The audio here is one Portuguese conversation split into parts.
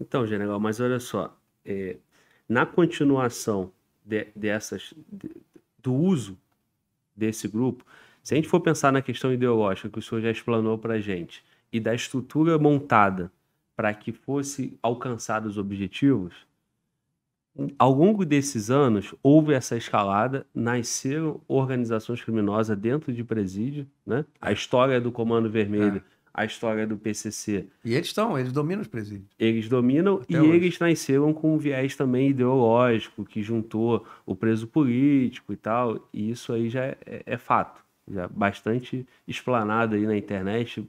Então, General, mas olha só, é, na continuação de, dessas de, do uso desse grupo, se a gente for pensar na questão ideológica que o senhor já explanou para a gente e da estrutura montada para que fosse alcançados os objetivos, ao longo desses anos houve essa escalada, nasceram organizações criminosas dentro de presídio, né? A história do Comando Vermelho é a história do PCC. E eles estão, eles dominam os presídios. Eles dominam Até e hoje. eles nasceram com um viés também ideológico que juntou o preso político e tal. E isso aí já é, é, é fato, já é bastante explanado aí na internet.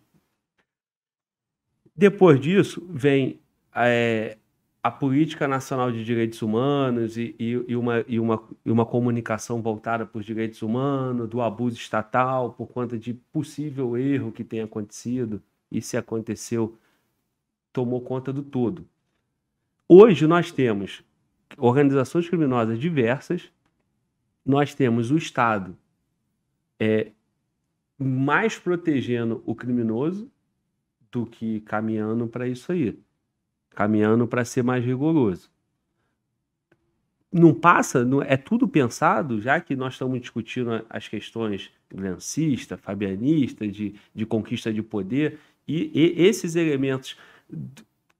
Depois disso vem é, a política nacional de direitos humanos e, e, e uma, e, uma, e uma comunicação voltada para os direitos humanos, do abuso estatal por conta de possível erro que tenha acontecido e se aconteceu, tomou conta do todo. Hoje nós temos organizações criminosas diversas, nós temos o Estado é, mais protegendo o criminoso do que caminhando para isso aí, caminhando para ser mais rigoroso. Não passa, não, é tudo pensado, já que nós estamos discutindo as questões glancista, fabianista, de, de conquista de poder, e, e esses elementos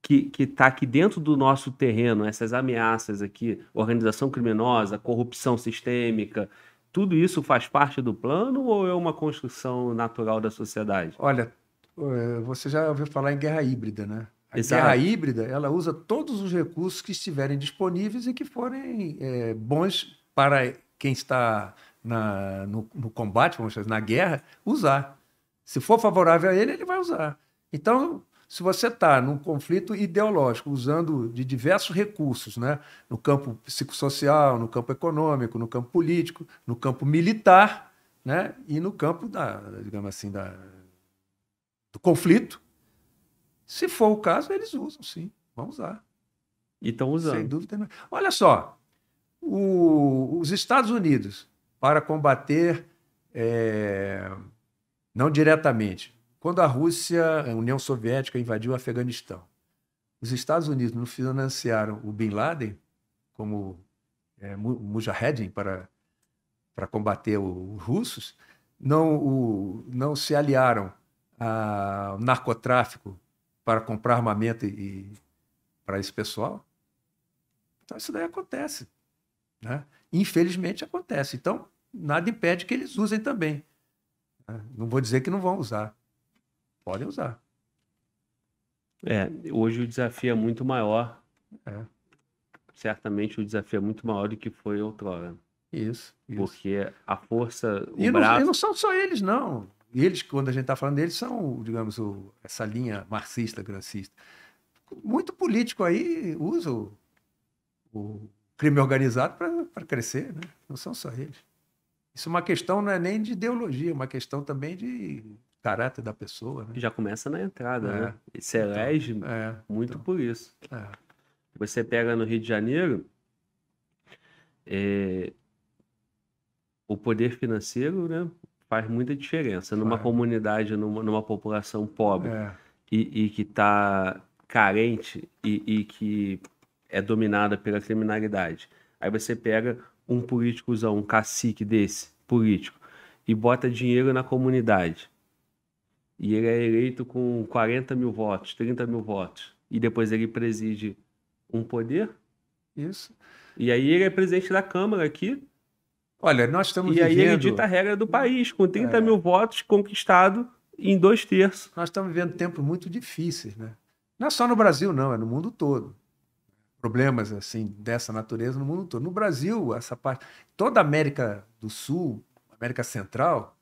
que está aqui dentro do nosso terreno, essas ameaças aqui, organização criminosa, corrupção sistêmica, tudo isso faz parte do plano ou é uma construção natural da sociedade? Olha, eh, você já ouviu falar em guerra híbrida, né? A Exato. guerra híbrida ela usa todos os recursos que estiverem disponíveis e que forem é, bons para quem está na, no, no, combate, vamos dizer, assim, na guerra, usar. Se for favorável a ele, ele vai usar. Então, se você está num conflito ideológico, usando de diversos recursos, né? no campo psicossocial, no campo econômico, no campo político, no campo militar né? e no campo da, digamos assim, da, do conflito, se for o caso, eles usam, sim, vão usar. E estão usando. Sem dúvida. Não. Olha só, o, os Estados Unidos, para combater é, não diretamente. Quando a Rússia, a União Soviética, invadiu o Afeganistão, os Estados Unidos não financiaram o Bin Laden como é, Mujahedin para, para combater os russos, não, o, não se aliaram ao narcotráfico para comprar armamento e, para esse pessoal. Então, isso daí acontece. Né? Infelizmente, acontece. Então, nada impede que eles usem também. Né? Não vou dizer que não vão usar. Podem usar. É, hoje o desafio é muito maior. É. Certamente o desafio é muito maior do que foi outrora. Isso. isso. Porque a força. O e, braço... não, e não são só eles, não. Eles, quando a gente está falando deles, são, digamos, o, essa linha marxista, grancista. Muito político aí usa o, o crime organizado para crescer, né? Não são só eles. Isso é uma questão não é nem de ideologia, é uma questão também de caráter da pessoa. Né? Já começa na entrada, é. né? Isso então, é elege é, muito então, por isso. É. Você pega no Rio de Janeiro, é, o poder financeiro né, faz muita diferença numa claro. comunidade, numa, numa, população pobre é. e, e, que está carente e, e que é dominada pela criminalidade. Aí você pega um políticozão, um cacique desse, político, e bota dinheiro na comunidade, e ele é eleito com 40 mil votos, 30 mil votos, e depois ele preside um poder? Isso. E aí ele é presidente da Câmara aqui. Olha, nós estamos e vivendo... E aí ele dita a regra do país, com 30 é... mil votos conquistado em dois terços. Nós estamos vivendo tempos muito difíceis, né? Não é só no Brasil, não, é no mundo todo problemas assim dessa natureza no mundo todo. No Brasil, essa parte, toda a América do Sul, América Central,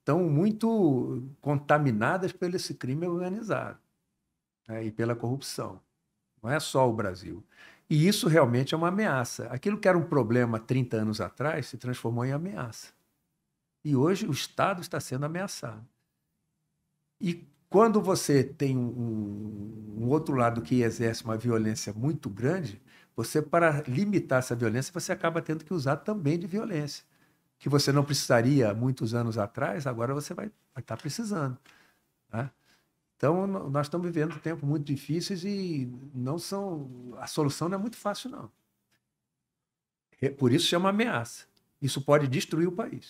estão muito contaminadas pelo esse crime organizado né, e pela corrupção. Não é só o Brasil. E isso realmente é uma ameaça. Aquilo que era um problema 30 anos atrás se transformou em ameaça. E hoje o Estado está sendo ameaçado. E quando você tem um, um, outro lado que exerce uma violência muito grande, você, para limitar essa violência, você acaba tendo que usar também de violência. Que você não precisaria muitos anos atrás, agora você vai estar tá precisando. Né? Então, nós estamos vivendo tempos muito difíceis e não são a solução não é muito fácil, não. É, por isso chama ameaça. Isso pode destruir o país.